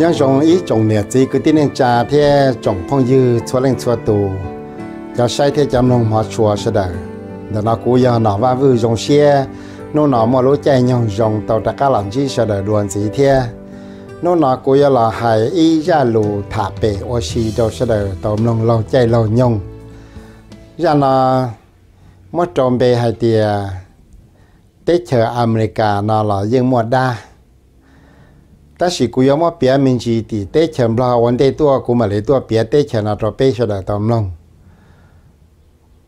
nhớ trồng ý trồng nè chỉ cứ tin nên cha thế trồng phong dư cho lên cho tù cho sai thế chăm nông hoa chùa sẽ đời đó nó cú giờ nó va vư trồng xe nó nó mà lối chạy nhau trồng tàu trà cá làm chi sẽ đời đuồn gì thế nó nó cú giờ là hải ý ra lù thả bể ô xì đâu sẽ đời tàu nông lâu chạy lâu nhung, ra nó mất trồng bể hai tiề tết chờ America nó là dương mua đa mình chỉ 但是古要么别名字的，得钱不好，问得多，古嘛来多别得钱啊，做别说的当弄。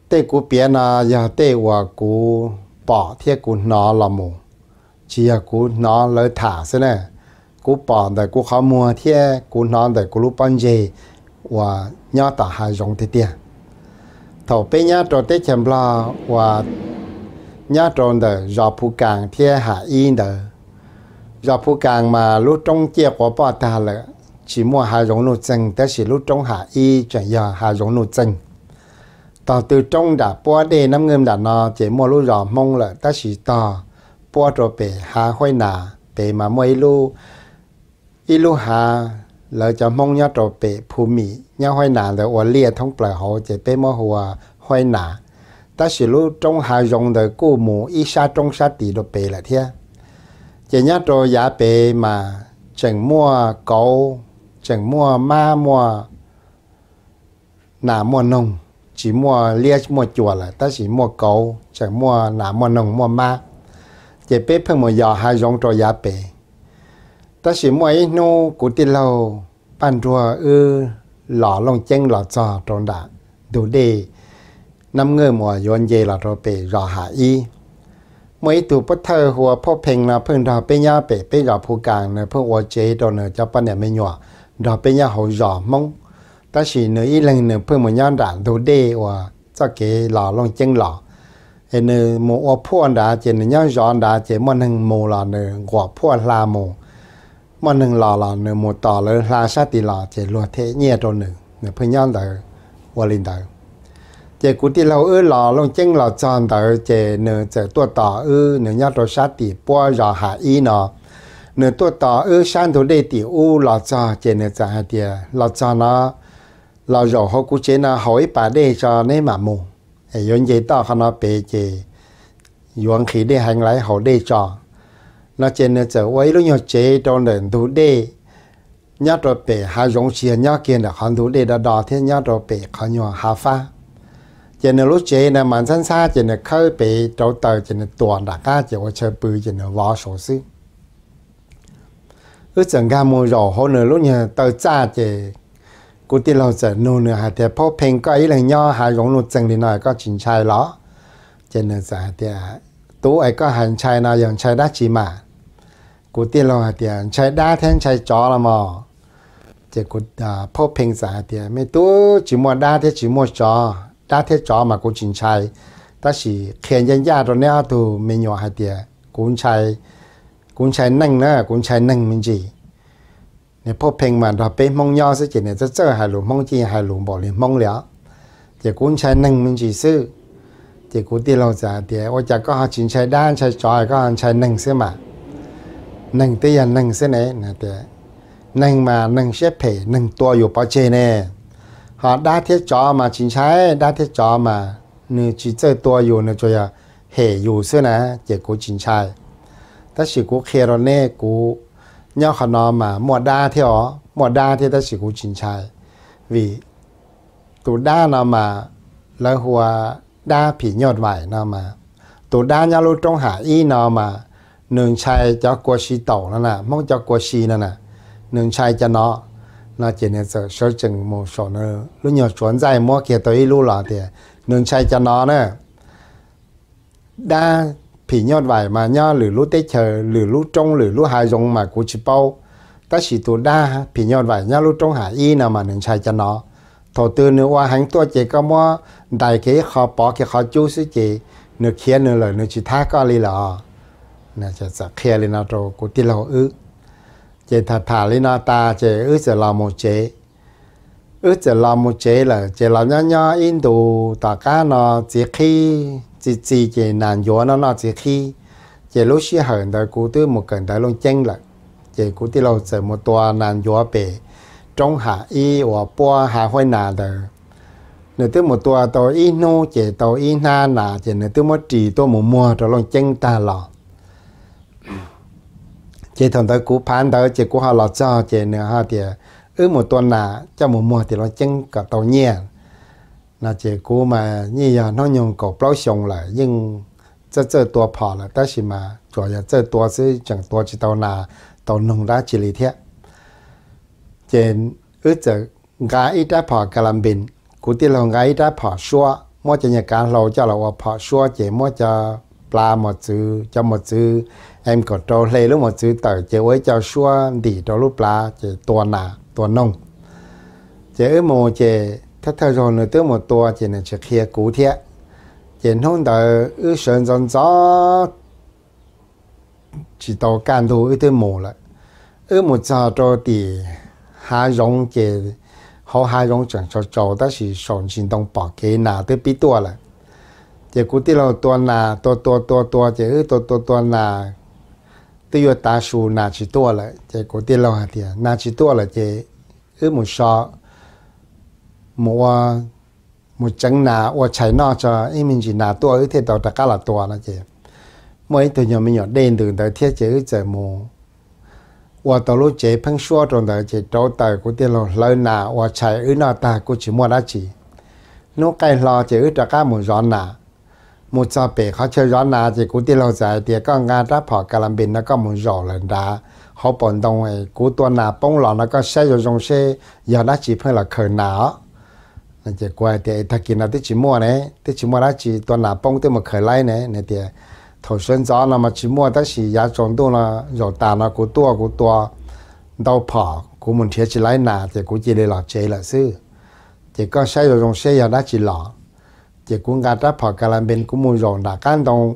得古别那要得话古把贴古拿了么？chỉ là tầm cú nó lỡ thả thế này cú bỏ để cú khó mua thế cú nó để cú lúc bán gì và nhớ tả hà rộng thế tiền thầu bé nhớ trò tết chèm lo và nhớ tròn để rọ phu càng thế hạ yên để giờ phu càng mà lúc trong chia của bà ta là chỉ mua hà giống nụ chân đó chỉ lúc trong hà y chuyển giờ hà giống nụ chân tờ từ trong đã bỏ đề năm ngâm đã nó chỉ mua lúc rõ mong là đó chỉ tờ bỏ rồi bể hà hoi nà bể mà mua lu y lu hà lỡ cho mong nhau rồi bể phù mỹ nhau hoi nà là ủa lia thông bờ hồ chỉ bể mua hồ hoi nà đó chỉ lúc trong hà giống đời cô mù y sa trong sa tỷ rồi bể là thế chỉ nhớ trò giả dạ bề mà chẳng mua cầu chẳng mua ma mua nà mua nông chỉ mua lia mua chùa là ta chỉ mua cầu chẳng mua nà mua nông mua ma chỉ biết phân một giờ hai giống trò giả dạ bề ta chỉ mua ít nô của tiền lâu bàn rùa ư lọ lông chân lọ trò tròn đã đủ đề năm người mùa yon dê là trò bề rõ hạ y เมื่อตูพัทเธอหัวพ่อเพ่งนะเพื่อเดาเป็นยาเปเปยาผู้กลางนะเพื่อวัวเจตอนเนจะปนเนี่ยไม่หยอดาเป็นยาหัวหยอมงแต่สิเนื้ออีหลังเนื้อเพื่งมันย่านด่างดูเดว่าจะเกหล่อลงเจงหล่อเอเนื้อหมูอพ่วนดาเจนย่างหยอนดาเจมันหนึ่งหมูหล่อเนื้อหัวพ่วนลาหมูมันหนึ่งหล่อหล่อเนื้อหมูต่อเลยลาชาติหล่อเจรัวเทเนี่ยตัวหนึ่งเนื้อเพื่นย่านเดอวลินเดอ chế cụ tí lâu ư lò lông chân lò tròn tờ chế nửa chế tua tỏ ư nửa nhát đồ sát tỷ bó rõ hạ y nọ nửa tua tỏ ư san thủ đê tỷ u lò trò chế nửa trả hạ tìa lò nó lò rõ hô cụ chế nó hỏi bà đê cho nế mà mù hệ yôn chế tỏ khá nó bế chế yuan khí đê hành lái hậu đê trò nó chế nửa chế quấy lúc nhỏ chế trong nền thủ đê nhát đồ bể hạ rộng xìa nhát kia là khán thủ đê đã đỏ thế nhát đồ bể khá nhỏ hạ phá chỉ là lúc chế là bản thân xa chỉ là khơi bị trâu tờ chỉ là tuần đã chỉ có chơi bự chỉ là võ sổ sư ước chẳng ga mua rổ hơn nữa lúc nhà tờ cha chỉ cô tin lâu giờ nô nữa hạt thì phô phèn có ý là nho hà rộng nụ chẳng thì có chuyện trai đó chỉ là giờ thì tú ấy có hàng trai nào dòng trai đá chỉ mà cô tin lâu hạt thì trai đá thêm trai chó là mò chỉ cô à, phô phèn giờ thì mấy tú chỉ mua đá thế chỉ mua chó đã thế cho mà cô chính trai ta chỉ khen nhân gia rồi nè tu mình nhỏ hai tiệt cũng trai cũng trai nâng nữa cũng trai nâng mình gì nè phô phèn mà đó bé mong nhau sẽ chỉ nè rất rất hai lũ chi hai lũ bỏ liền mong lẽ thì cũng trai nâng mình chỉ sư thì cũng đi lâu giờ thì ôi chả có chính trai đan trai trò có trai nâng sư mà nâng tới giờ nâng sư này nè thì nâng mà nâng xếp phải nâng to อยู่ bao che nè họ đã thiết cho mà chính trái đã thiết cho mà nữ chỉ chơi tua dù nữ cho ya hệ dù xưa nè chỉ cố chính trái ta chỉ cố khe rồi nè cố nhau họ nó mà mua đa theo mua đa theo ta chỉ cố chính trái vì tụ đa nó mà là hùa đa phỉ nhọt vải nó mà tụ đa nhau lúc trong hạ y nó mà nương chai cho qua xì tẩu nó nè mong cho qua xì nó nè nương chai cho nó 那今年这小镇么少呢？如果现在么给到一路了的，能拆家哪呢？đã thì nhau vậy mà nhau lử lú tết chờ lú trong lử lú hai dùng mà của chị bao ta chỉ tụ đa thì nhau vậy nhau lú trong hải y nào mà nên sai cho nó thổ tư nữa qua hắn tua mua đại cái khó bỏ cái khó chú sư chị nửa kia nửa lời nửa chị thác có lý là nè chị sẽ kia lên nào rồi của tiền lâu ước chế thà thà lý nó ta chế ước giờ làm một chế ước giờ làm một chế là chế làm nhỏ nhỏ in đồ tất cả nó chỉ khi chỉ chỉ chế nàn gió nó nó chỉ khi chế lúc xí hờn đời cụ tư một cần đời luôn chân là chế cụ tư lâu giờ một tòa nàn gió bể trong hạ y hòa bua hạ hoài nà đời nửa tư một tòa tàu y nô chế tàu y na nà chế nửa tư một trì tôi một mua rồi luôn chân ta lọ chị thằng tới cú phán tới chị cú họ lọt cho chị nữa ha thì ứ một tuần là cho một mùa thì nó chân cả tàu nhẹ là chị cú mà như giờ nó nhung cổ bao sông lại nhưng chơi chơi tua phò là ta chỉ mà chủ yếu chơi tua chứ chẳng tua chỉ tàu là tàu nông đã chỉ lý thế chỉ ứ giờ gái ít đã phò cả làm bình cú tiêu lòng gái ít đã phò xua mỗi cho nhà cá lâu cho là phò xua chị mỗi cho ปลาหมดซื้อจะหมดซื้อ em có trâu lê lúc một chữ tờ chế với cho xua đi trâu lúc lá chế tua nà tua nông chế ư mô chế thất thơ rồi nữa tứ một tua chế nên chế khía cú thiệt chế nông tờ ư sơn dân gió chỉ tàu can thu ư tứ mô lại ư một giờ trâu thì hạ rộng chế họ hạ rộng chẳng cho trâu đó là sổn sinh động bỏ kế nà tứ bí tua lại chế cú tí lâu tua nà tua tua tua tua chế ư tua tua tua nà tôi vừa ta số nà chỉ tua lại chế cổ tiền lâu hạt tiền nà chỉ tua lại chế ư một sọ một một chân nà và chạy nó cho ý mình chỉ nà tua ư thế tàu ta cả là tua là chế mỗi tôi nhỏ mình nhỏ đen đường tới thiết chế ư chế mù và tàu lúc chế phân số trong tới chế trâu tài cổ tiền lâu lâu nà và chạy ư nọ ta cổ chỉ mua đã chỉ nó cái lo chế ư ta cả một giòn nà một cha bể khó chơi gió nà thì cú tiền lâu dài thì có ngang ra phỏ cả làm bình nó có muốn rõ lần đã họ bổn đông, ấy cú tuần nà bông lọ nó có xe rồi dùng xe giờ nó chỉ phải là khởi não nên chỉ quay thì thật kỳ nó tới chỉ mua này tới chỉ mua đó chỉ tuần nà bông tới một khởi lại này này thì thổi xuân gió là mà chỉ mua đó chỉ giá trồng tu nó rồi tà nó cú tua cú tua đau phỏ cú muốn thiết chỉ lai nà thì cú chỉ để lọ chế là sư thì có xe rồi dùng xe giờ nó chỉ lọ chỉ cũng gạt ra phò cả làm bên cũng muốn rộn đã can đồng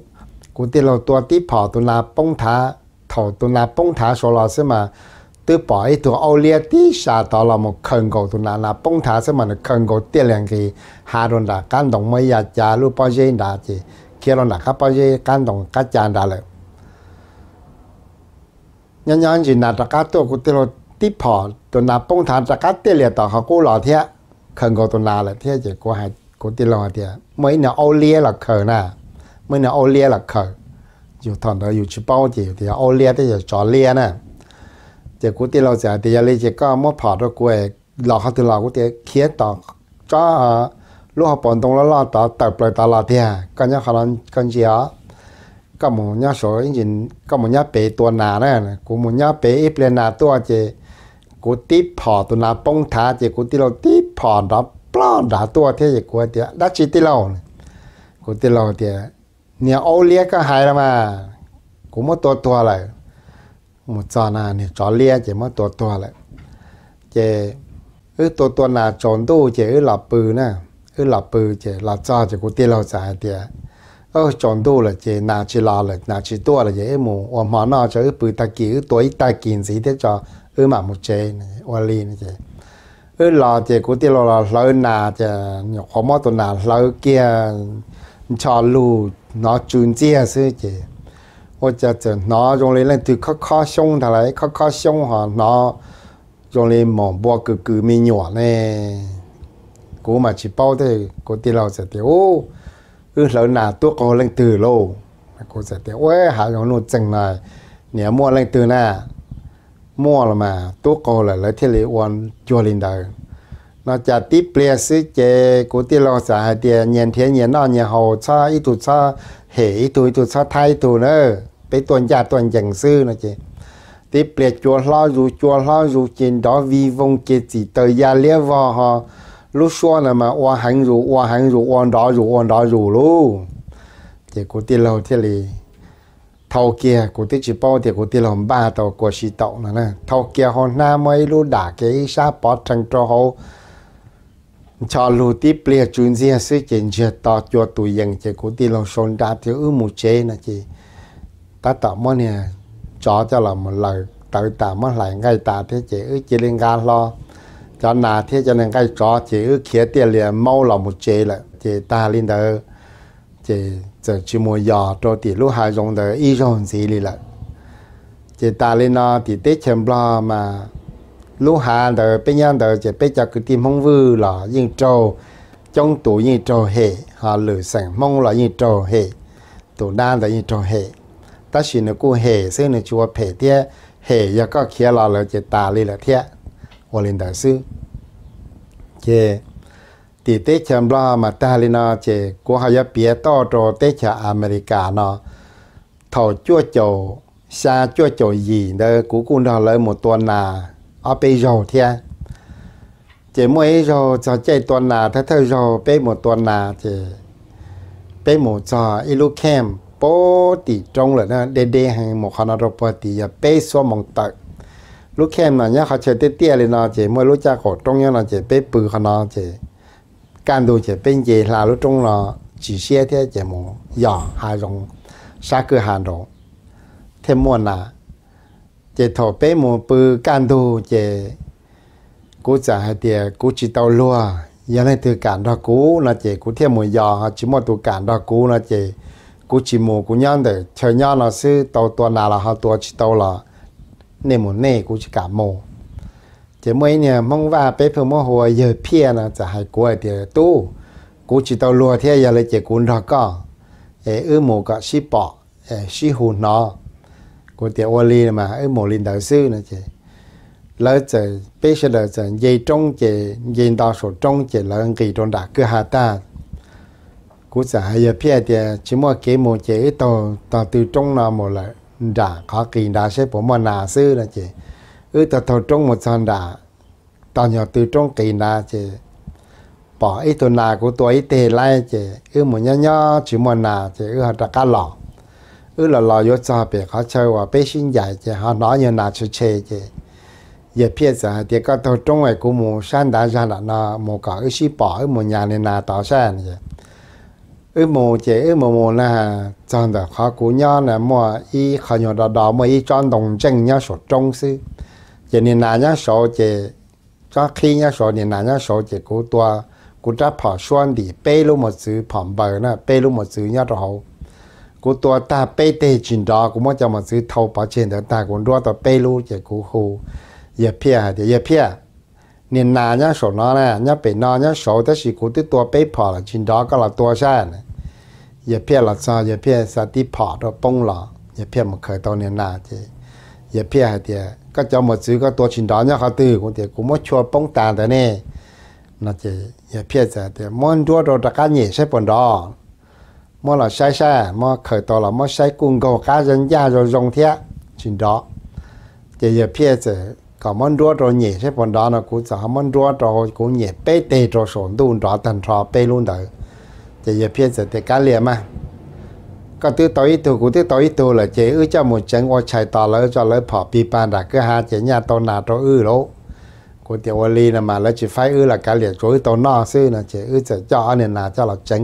cũng tiền lâu tua tí phò tôi là bông thả thầu tôi là bông thả số lọ xem mà tôi bỏ ấy tôi ô lia tí xả tỏ là một khẩn cầu tôi na na bông thả xem mà nó khẩn cầu tiền liền thì hà rộn đã can đồng mới giờ trả lúc bao giờ đã chỉ kia rộn đã các bao giờ can đồng các chàng đã lại nhân nhân chỉ là các tôi cũng tiền lâu tí phò tôi là bông thả các tiền liền tỏ họ cố lọ thế khẩn cầu na là lại thế chỉ có hai có tiền lo thì mấy nè ô lia là khờ nè mấy nè ô lia là khờ dù thằng đó dù chỉ bao chỉ thì ô lia thì giờ chó lia nè giờ có tiền lo giờ thì giờ lấy chỉ có mất phở đó quê lo họ từ lo có tiền khía tỏ cho ờ, lúc họ bọn đông lo lo tỏ tập lại tỏ lo thì cái nhà họ làm cái gì đó cái một nhà số nhìn cái một bể tua nà đó cũng một nhà bể ít lên nà tua chỉ cũng tiếp phò tua nà bông thả chỉ cũng tiếp lo tiếp phò đó plon đã tua thế gì của tiệt đã chỉ tê lâu của tê lâu tiệt nhiều ô lia cái hay là mà cũng mất tua tua lại một giờ là nhiều chó lia chỉ mất tua tua lại chỉ ư tua tua nào trốn tu chỉ ư là bự nè ư lập bự chỉ lập cho chỉ của tê lâu dài tiệt ơ trốn tu là chỉ nà chỉ là là nà chỉ tua là chỉ mù ôm mà nó cho ư bự ta kỹ ư tuổi ta kiện gì thế cho ư mà một chế này ô lia này เออเราเจกูตี่เราเรนาจะหยกขอมอตัวนาเราเกียชอลูนอจุนเจียซื้อเจว่าจะจะนอจงเลยเล่นตัวข้อข้อชงทลายข้อข้อชงหอนอจงเลยหมอบัวกือกือมีหยวนเนี่ยกูมาชิบเป้าได้กูที่เราจะเดียวเออเรานาตัวก็เล่นตัวโลกูจะเดียวเว้หาอย่างหนูจังหน่อยเนี่ยมัวเล่นตัวน่า mua là mà tố cô là lấy thiết lý quan chua linh đời nó chả tí bia sư chế của tí lo sợ hai tia nhìn thế nhìn nó nhìn hồ cho ít tụ cho hệ ít tụ ít tụ cho thay tụ nữa bị tuần già tuần chẳng sư nó chế tí bia chua lo dù chua lo dù trên đó vi vong chế chỉ tờ gia lia vò ho, lúc xua là mà oa hành rủ, oa hành rủ, oan đó rủ, oan đó rủ luôn chế của tí lo thiết lý thâu kia của tí chỉ bao thì của tí là hôm ba tàu của sĩ tàu nữa nè thâu kia hôm nay mới lúc đã cái sa bỏ trăng cho họ cho lù tí bia chuyên gia sư chuyện chưa tỏ cho tụi dân chỉ của tí là sơn đa thì ư một chế nè chị ta tỏ mơ nè cho cho là một lời tự tả mơ lại ngay ta thế chị ư chỉ lên ga lo cho nà thế cho nên cái cho chị ư khía tiền liền mau là một chế là chị ta lên đỡ chị giờ chỉ mua giò cho thì lúc hai dùng đời y dùng gì đi lại ta lên nó thì tết chém lo mà lúc hai đời bây giờ đời chỉ bây giờ cứ tìm mong vư là yên trâu trong tủ yên trâu hệ họ lử sẵn mong là yên trâu hệ tủ đan là yên trâu hệ ta chỉ nó cô hệ xưa nó chúa phê thế hệ giờ có kia là là chỉ ta lên là thế hoặc lên đời sư chỉ thì tế chả lo mà ta lên nó chỉ có hai bia to rồi tế chả America nó thầu chua chỗ, xa chua chỗ gì đó cũng cũng đó lấy một tuần là ở bây giờ thế chỉ mỗi giờ cho chạy tuần là thế thôi giờ bây một tuần là chỉ bây một giờ ilu kem bố tỷ trong là nó đê đê hàng một con nó bố tỷ giờ bây số mong tật lúc kem là nhá họ chơi tê tê lên nó chỉ mỗi lúc cha cổ trong nhá nó chỉ bây bự con nó chỉ 干到这边界马路中了几些的节目呀，还用啥个 handle 路？天么呐？这头北么不干到这古早还的古几道路啊？原来都干到古那这古天么呀？只么都干到古那这古几么古样的？前年那是到多哪了？哈多几道了？内么内古去干么？thì mấy nè mong và bé phương mong hồ giờ pia là จะให้กูเดี๋ยวตู้กูจิตเอาลัวเทียอย่าเลยเจกูรอก็เออหมูก็ชิปอเออชิหูนอกูเดี๋ยววลีมาเออหมูลินดาวซื้อนะเจแล้วจะเป๊ะเลยจะยีจงเจยีดาวสุจงเจแล้วกี่โดนด่าก็หาตากูจะให้ยาเพียเดียชิมัวเกมูเจต่อต่อตีจงนอหมดเลยด่าขอกินด่าใช่ผมมานาซื้อนะเจ ừ ta thầu trong một sàn đà ta nhỏ từ trong kỳ nà chứ bỏ ít tuần nà của tôi ít tề lại chứ ừ một nhá nhá chỉ một nà chứ ừ họ đã cá lò ừ là lò yếu cho bể họ chơi và bế sinh dạy chứ họ nói như nà chơi chơi chứ giờ phía giờ thì có thầu trong ngoài của một sàn đà ra là nó một cái ừ xí bỏ ừ một nhà này nà tỏ sàn ừ, chứ ư mù chế ư mù mù là chọn được khó cú nhau là mua y khó nhỏ đó đó mà y chọn đồng chân nhau số trông sư chỉ nên là nhá số chỉ cho khi nhá số nên là nhá số chỉ cố tua cố ta bỏ xoan đi bê luôn một chữ bỏ bờ nè bê luôn một chữ nhá rồi hậu cố tua ta bê tê chín đó cố muốn cho một chữ thâu bảo trên đó ta cố đua tao bê luôn chỉ cố hồ giờ phe thì giờ phe nên là nhá số nó nè nhá bê nó nhá số tất sự cố tức tua bê bỏ là chuyện đó có là tua sai nè giờ pia là sao giờ phe sao đi bỏ rồi bông lọ giờ phe một khởi đầu nên là chỉ giờ phe thì ก็จะมาซื้อก็ตัวชินดอนเนี่ยเขาตื่นคนเดียวกูไม่ชัวร์ป้องตาแต่เนี่ย那这也骗子的，蛮多的这个也是不到，莫了晒晒，莫看到了，莫晒公公家人家就融贴，真到，这也骗子，搞蛮多的也是不到呢，估计还蛮多的，估也被逮着手弄着等着被弄的，这也骗子的干练嘛。ก็ตัวตัวอีตัวกูตัวตัวอีตัวเลยเจ้เออจะหมดจังว่าใช้ต่อแล้วจะเลยพอปีปานดักก็หาเจ้เนี่ยตัวหนาตัวอื้อแล้วกูเดี๋ยวลีน่ะมาแล้วจะไฟอื้อละการเหลียดตัวตัวนอซื้อนะเจ้เออจะจ่อเนี่ยหนาจะเราจัง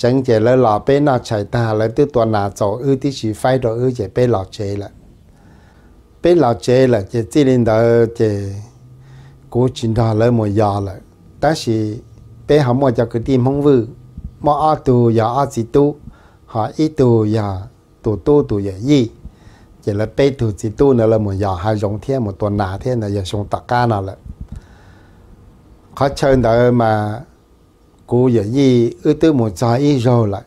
จังเจ้เลยหล่อเป็นหน้าใช้ตาแล้วตัวตัวหนาโจอื้อที่ฉีไฟตัวอื้อเจ้เป็นหล่อเจ้ละเป็นหล่อเจ้ละเจ้จีลินเดอเจ้กูจินดาเลยหมดยาเลยแต่สิเป็นหาหมดจากกูตีมห้องวือมออาตูอย่าอาจิตู họ ít tu giờ tu tu tu giờ gì chỉ là bây tu chỉ tu nữa là một giờ hai dòng thiên một tuần nào thiên là giờ sống tất cả nào là khó chơi đó mà cú giờ gì ư tư một giờ ý rồi lại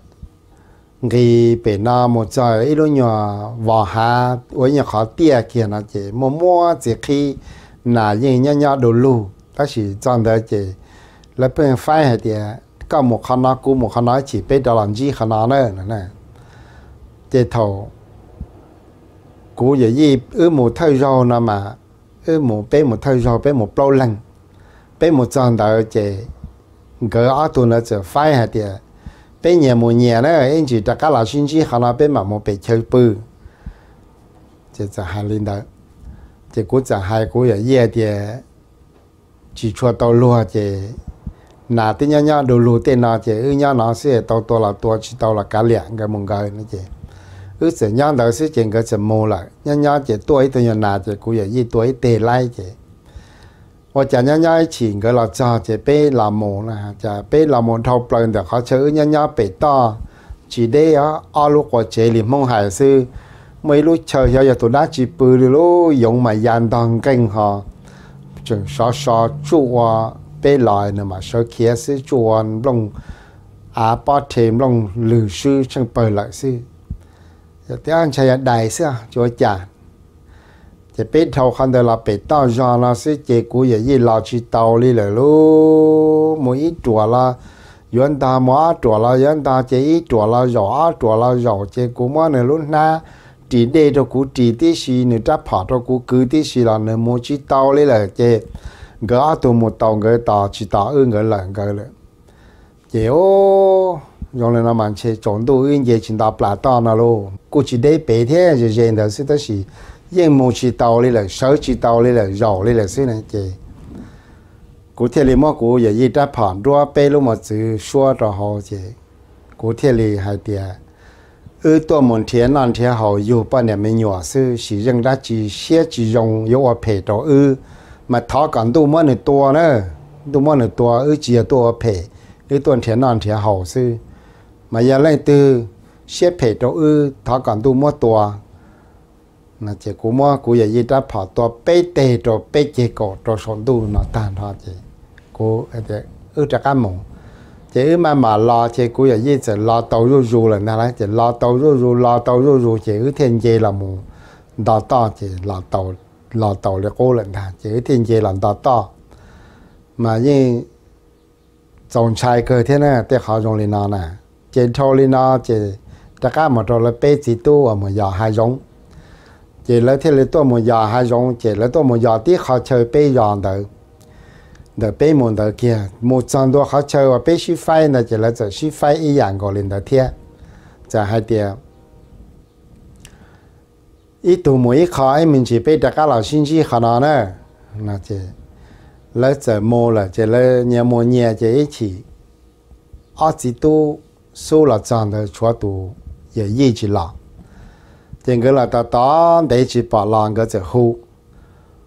người bề na một giờ ít lúc nhỏ vào hà với nhà họ tiếc kia nó chỉ mua mua chỉ khi nào gì nhỏ nhỏ đồ lù đó chỉ chọn đó chỉ là bên phải hay tiền ก็หมกคณะกูหมกคณะฉีไปดาลันจีคณะเนอะนั่นแหละเจ้าทกูอย่ายีเออหมูเท่าเรานะมาเออหมูเป้หมูเท่าเราเป้หมูเปล่าลังเป้หมูจางดาวเจก็อาตัวนั้นจะไฟหาเดียเป้เนี่ยหมูเนี่ยนะเอ็นจีตะกะลาชินจีคณะเป้หมาหมูเป้เชื่อปื้อจะจะหาลินดาจะกูจะหายกูอย่าเย่เดียจีชัวตัวรัวเจ nà tí nhau nhau đồ lù tiền nó chỉ ư nhau nó sẽ tàu tàu là tua chỉ tàu là cá lẻ cái mông cái nó chỉ ư sẽ nhau đó sẽ chuyện cái sẽ mù là nhau nhau chỉ ấy tôi nhau nà chỉ cũng vậy gì ấy tê lai chỉ và chả nhau nhau chỉ cái là cho chỉ bé là mù là chả bé là mù thâu bần được họ chơi nhau nhau bé to chỉ để á ao lúc qua chế liền mông hải sư mấy lúc chờ giờ giờ tôi đã chỉ bự rồi dùng mà dàn đòn kinh họ chừng xóa xóa chua bê lại nữa mà sợ kia sẽ chuồn lòng à bỏ thêm lòng lử sư chẳng bờ lại sư tiếng anh chạy đại sư chúa chả chỉ biết thầu khăn đời là bị tao gió nó sẽ chế cú giờ gì là chỉ tàu đi lại lú mỗi ít chùa là yên ta mua chùa là yên ta chế ít chùa là rõ chùa là rõ chế cú mua này luôn na chỉ để cho cú chỉ tí xì nữa chắc phạt cho cú cứ tí xì là nữa mỗi chỉ tàu đi lại chế gỡ tụ một tàu người ta chỉ ta ư người lại người lại kiểu rồi là làm chơi chọn đồ yên giờ chỉ ta plà ta nào luôn cô chỉ để bể thế giờ giờ đó sẽ đó là yên một chỉ tàu đi là sáu chỉ tàu đi là rầu đi là xí này chơi cô thiên lý mà cô giờ y đã phản đua bê luôn mà chữ xóa ra họ chơi cô thiên lý hay tiệt ư tôi môn thiên nan thiên học, dù bao năm mới nhỏ sư sử dụng ra chỉ xé chỉ dùng yếu ở phe đó ư mà thọ còn tu mỗi này tua nữa tu mỗi này tua ư chỉ tua phê ư tuần thiền non thiền hậu sư mà giờ lên từ xếp phê chỗ ư thọ còn tu mỗi tua là chỉ cú mỗi cú giờ gì đã phá tua bê tê chỗ bê chế cổ chỗ sống tu nó tan thọ chỉ cú ấy ư chắc ăn mồm chỉ mà mà lo chỉ cú giờ gì chỉ lo tàu rú rú là nè chỉ lo tàu rú rú lo tàu rú rú chỉ ư thiên chế là mù đào to chỉ lo tàu lò tàu là cố lần thà chỉ thiên chế lần to to mà như dòng chai cơ thế này để họ dùng lên nó nè chế thâu lên nó chế tất cả một trò là bê chỉ tu ở một giờ hai giống chế lấy thế là tôi một giờ hai giống chế lấy tôi một giờ tí họ chơi bê giờ đầu được bê một đầu kia một trận đó họ chơi và bê sĩ phai là chế lấy chế sĩ phai ý dạng gọi lên được thiệt giờ hai tiếng ít tụ mũi khỏi mình chỉ biết đặt các lão sinh chi khả năng nữa là chỉ lấy giờ mua là chỉ lấy mua nhà chỉ ít chỉ ở chỉ tu số là chọn được chúa tu 也一直浪，整个了到当得去把浪个在后，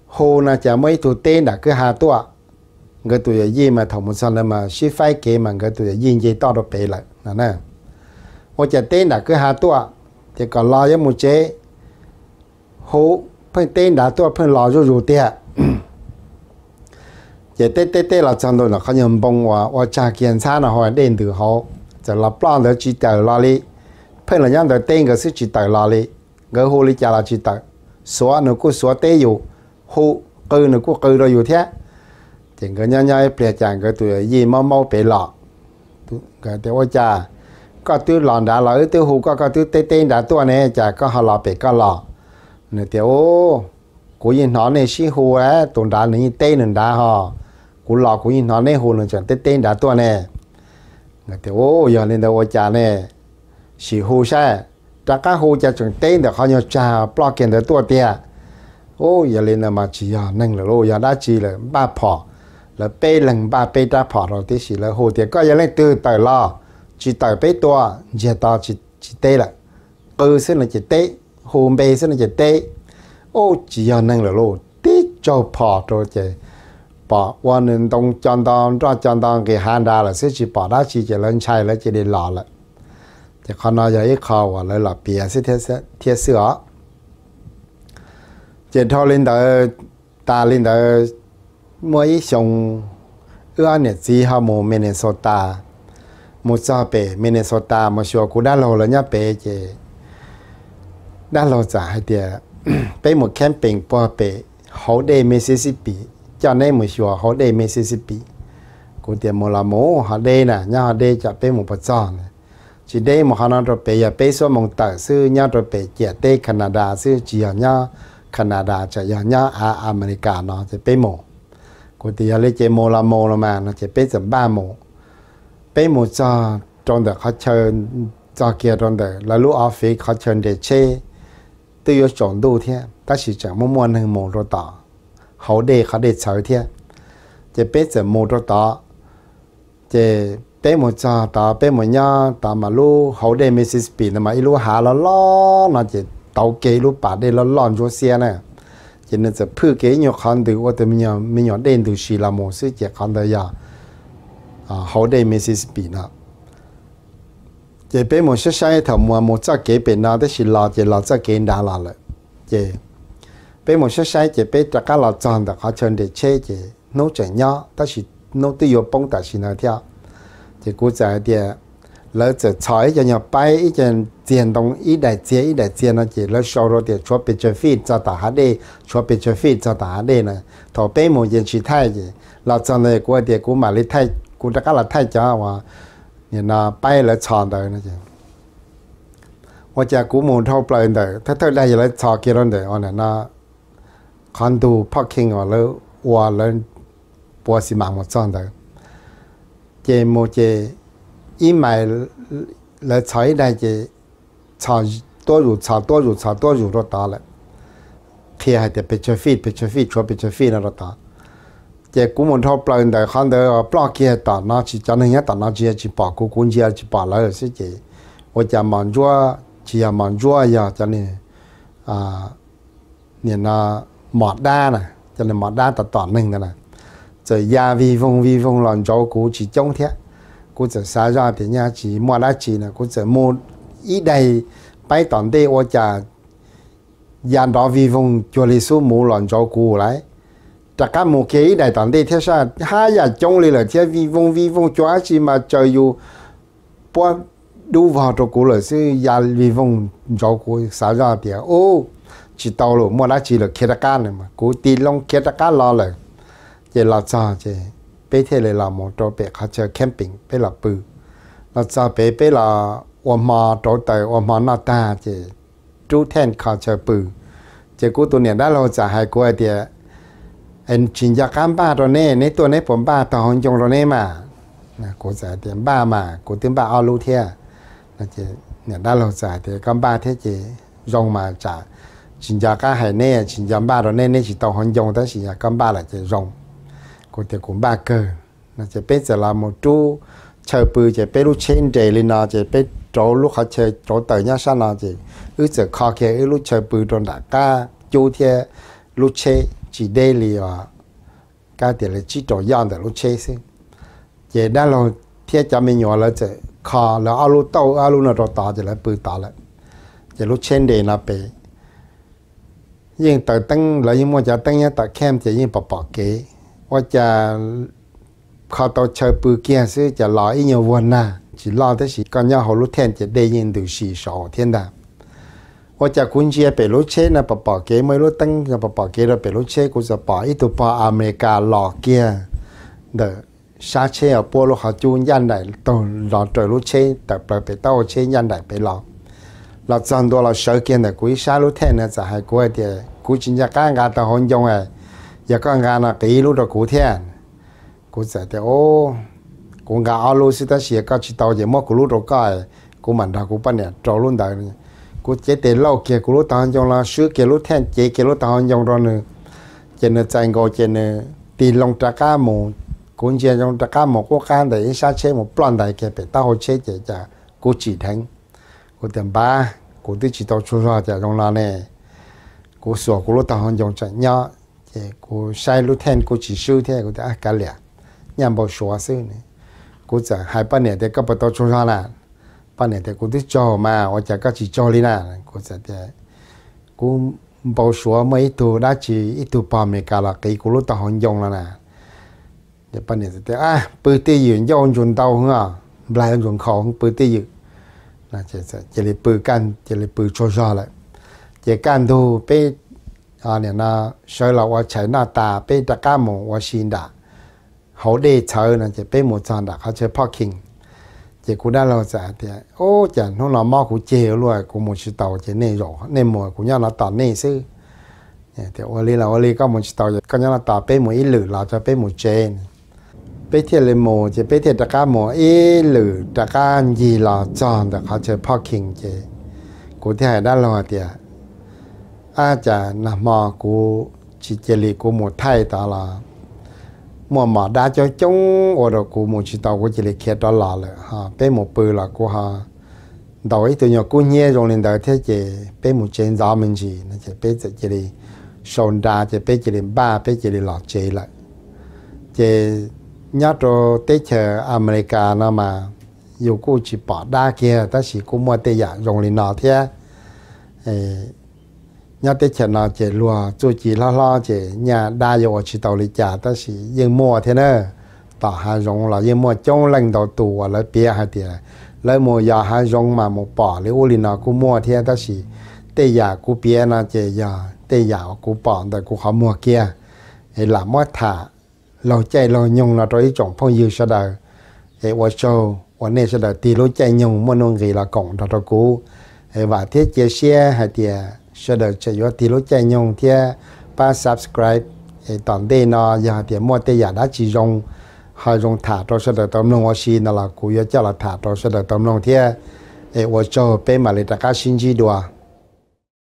后呢就每度对那个下多，个都要一嘛头目上了嘛，是快给嘛个都要应接到了白了，那呢，我就对那个下多，这个老也木接。hú phân tên đã tôi phân lò rồi rồi tiệt giờ tết tết tết là trong đó là không nhân bông và và cha kiến sa là họ đến từ họ giờ là plan được chỉ tờ lo đi phân là nhân đó tên cái sự chỉ tờ lo đi cái hồ lý cha là chỉ tờ xóa nó cũng số tê dù hú cơ nó cũng cơ rồi dù thế thì cái nhân nhân bịa chàng cái tuổi gì mau mau bịa lọ cái tôi cha có tuổi lòn đã lỡ tuổi hú có có tuổi tê tê đã tôi này chả có họ lọ bịa có lọ nè tiểu cú yên nó nè xí hồ á tồn đá này tên nè đá hò cú lọ cú yên nó nè hồ nè chẳng tên tên đá tua nè nè ô, giờ lên đâu cha nè xí hồ sa trả cá hồ cha chẳng tên được họ nhớ cha block kiện được tua tia ô giờ lên là mà chỉ giờ à, nâng là lô giờ đã chỉ là ba phò là bê lần ba bê đã phò rồi tí xí là hồ tia có giờ lên từ tờ lo chỉ tờ bê tua giờ tao chỉ chỉ tê là cơ xin là chỉ tê hôm bây giờ nó chỉ tê ô chỉ ở năng là lô tê cho bỏ cho chế bỏ qua nên đông chọn đông cho chọn đông cái hàng đa là sẽ chỉ bỏ đó chỉ chỉ lên chai là chỉ đi lò là thì con nói vậy khó và lại là bia sẽ thiết sẽ thiết sửa chỉ thôi lên tới ta lên tới mỗi xong ưa nhất chỉ ha mù Minnesota một sao bể Minnesota một số cú đa lô rồi nhá bể chứ 那老早还得被我看病不被好的密西西比，叫你们说好的密西西比，古点莫拉莫好的呢，伢好的就被我不找呢。chỉ đây mà họ nói rồi bây giờ bây giờ mong tờ sư nhá rồi bây giờ tây Canada sư chỉ ở nhá Canada chỉ ở nhá à America nó chỉ bây mồ cô thì ở đây chỉ mồ là mồ là mà nó chỉ bây giờ ba mồ bây mồ cho trong đó họ chơi cho kia trong đó là lúc office họ chơi để chơi 都要讲多天，但是讲么么能摸着打，好的还得朝天，这别子摸着打，这别么咋打，别么呀打马路，好的没事变的嘛，一路下了咯，那这到街路把的了乱着些呢，这那这铺给你看的，我怎么样没有认得是了么事，这看的呀，啊好的没事变了。这边莫说上一头毛莫在给变呐，都是老在老在给大老了。这白毛说上这大家老张的，好像的车这弄怎样，但是弄都有帮带是那条。这古在的，老子穿一件要白一件件东一来接一来接呢。就老少罗的，穿别着费着大鞋的，穿别着费着大鞋呢。他边莫人去太的，老张的古在的古买了太古家老太讲话。nhìn nó bay lại tròn đời nó chứ ว่าจะกูมูเท่าเปล่าเดอถ้าเท่าได้ยังไงชอกี่รอนเดออันนั้นนะคอนดูพักคิงว่าแล้วว่าแล้วปัวสิมังหมดซ่อนเดอเจมูเจอีไม่แล้วใช้ได้เจชอตัวอยู่ชอตัวอยู่ชอตัวอยู่รถตาเลยเคลียร์ให้แต่เป็นเชฟฟี่เป็นเชฟฟี่ชัวเป็นเชฟฟี่นะรถตา chị cũng muốn thâu bờ để khăn để bỏ kia tạt nó chỉ cho nên tạt nó chỉ chỉ bỏ cô cũng chỉ chỉ bỏ lại rồi sẽ chị 我家满桌 chỉ là mòn rua giờ cho nên à nên là mọt đa này cho nên mọt đa tập toàn mình này rồi ya vi phong vi phong lòng cháu cú chỉ trông thế cú chỉ xa ra thì nhá chỉ mua đá chỉ là cú chỉ mua ít đầy bay toàn tê ô trà ya đó vi phong cho lý số mua lòng cháu cú lại 大家冇記嚟當地貼上，哈呀中嚟了，貼 V 風 V 風，主要是嘛就要不都話到古來是呀 V 風做古啥樣別哦，知道了，冇啦，知了，揭得間了嘛，古地龍揭得間落嚟，就落咋啫，俾貼嚟落冇到別下就 camping 俾落布，落咋俾俾落我媽到底我媽那大啫，都聽下就布，結果多年來老就係嗰啲。em chính gia cam ba rồi nè nè tôi nè ผมบ้าต่อหงจง rồi นมานะกูจ่ายเตียมบ้ามากูเตียมบ้าเอาลูเทียนะเจเนี่ยด้านเราจ่ายเตียกัมบ้าเทียเจยงมาจ่าย chính gia cá hải nè chính gia ba rồi nè nè chỉ ต่อหงจงแต่ chính gia กัมบ้าละเจยงกูเตียกูบ้าเกินนะเจเป็นจะลาโมจูเชอปือเจเป็นลูกเชนเจลินาเจเป็นโจลูกเขาเชอโจเตยเนี่ยชานาเจอือจะคอเคอือลูกเชอปือโดนด่าก้าจูเทียลูกเชจีเดลีว่าการเดี๋ยวจีโตยันเดี๋ยวลุ้เชสิเจได้ลองเทียจะไม่เหงอแล้วจะคาแล้วอารมณ์โตอารมณ์น่าระตาจะเลยปืนตาเลยจะลุ้เชนเดียนะไปยิ่งแต่ตั้งแล้วยิ่งมัวจะตั้งยังตัดแคมจะยิ่งปอบเก๋ว่าจะเขาต้อเชื่อปืนเกี่ยซื้อจะรออีกหนึ่งวันนะจีรอทด้สิก็ย่อหัวลุ้นเทนจะได้ยินดูสิสองเทียนได้我只管住白路車呢，爸爸幾咪路燈，就爸爸幾路白路車，佢就爸一度爸阿美加落嘅，嗱沙車又波路下轉人嚟到落對路車，特別白兜車人嚟白落，落陣到落手見嚟佢沙路聽呢就係嗰啲，佢專一間牙都好用嘅，一間牙嗱幾路都古聽，佢就啲哦，佢牙阿路是得時個知道嘢，冇佢路到街，佢問下佢不呢，做路大。กูเจเตเล่าเกี่ยกูรู้ตอนยองลาซื้อเกี่ยรู้แทนเจเกี่ยรู้ตอนยองรอเนื้อเจเนื้อใจงอเจเนื้อตีลงตะก้าหมูกูเจลงตะก้าหมูกูการแต่อีชาเช่หมูปล้อนแต่เกี่ยเป็ดต้าหัวเช่เจจ่ากูจีทั้งกูเต็มบ้ากูที่จีตัวชัวร์จ่ายองลาเนี่ยกูสวกูรู้ตอนยองจ่ายเนาะเจกูใช้รู้แทนกูจีซื้อแทนกูจะอ่ะกันเหลี่ยยามบอกชัวซื้อเนี่ยกูจะหายปะเนี่ยแต่ก็ไปตัวชัวร์ละ ba này thì cũng thích cho mà hoặc là các chị cho đi nè cũng sẽ thì cũng bao số mấy ít đã chỉ ít tuổi ba mươi là cái cũng lúc ta hòn dòng là nè thì này thì à bự tê yên cho ông tàu hả lại ông chuẩn khó bự tê yên là chỉ chỉ là bự can chỉ là bự cho ra lại chỉ can thôi bé à này là sau là chạy na ta bé đặt cá mồ qua xin đã hậu chỉ bé một trận đã khá chơi parking chị cũng đã lo sợ thì ô chả nó là mò của chiều luôn của một chiếc tàu chỉ nên rồi nên mùa của nhau là tàu nên sư thì ô li là ô li có một chiếc tàu có nhau là tàu bé một ít lử là cho bé một chèn bé thiệt là mùa chỉ bé thiệt là cả mùa ít lử là cả gì là tròn là họ chơi parking chị của thì hải đã lo thì à chả nằm mò của chị chị li của một thai tàu là mà mà đã cho chống ở đó cũng một chỉ tàu của chỉ là kia đó là rồi ha bé một bự là của ha đầu ấy từ nhỏ cô nhẹ rồi lên đầu thế chỉ bé một chén giá mình chỉ nó chỉ bé chỉ chỉ là sòn đá chỉ bé chỉ là ba bé chỉ là lọt chỉ lại chỉ nhớ cho tới chờ America nó mà dù cô chỉ bỏ đa kia ta chỉ cô mua tây giả rồi lên nó thế nhà tết chợ nào chè lùa chú chỉ lo lo chè nhà đa ở chỉ tàu lịch trả ta chỉ yên mua thế nè tỏ hà rong là yên mua trong lần đầu tù và lấy bia hai tiền lấy mua nhà hà rong mà một bỏ lấy ô lì nào cũng mua thế ta chỉ tê nhà cũng bia nào chè nhà tê nhà cũng bỏ แต่ cũng khó mua kia thì là mua thả lâu chạy lâu nhung là rồi chọn phong yêu sao đời thì ô sâu ô sao đời tì lâu chạy nhung mua nông gì là cổng đó đó cũ và thiết chia xe hai tiền sẽ được chơi yo thì lúc chơi nhung thì ba subscribe toàn đây nó giờ thì mua tê giả đã chỉ dùng hay dùng thả cho sẽ được tấm lòng oxy nó là cũng yo cho là thả cho sẽ được tấm lòng thì ấy tôi cho bé mà lấy tất cả xin chỉ đùa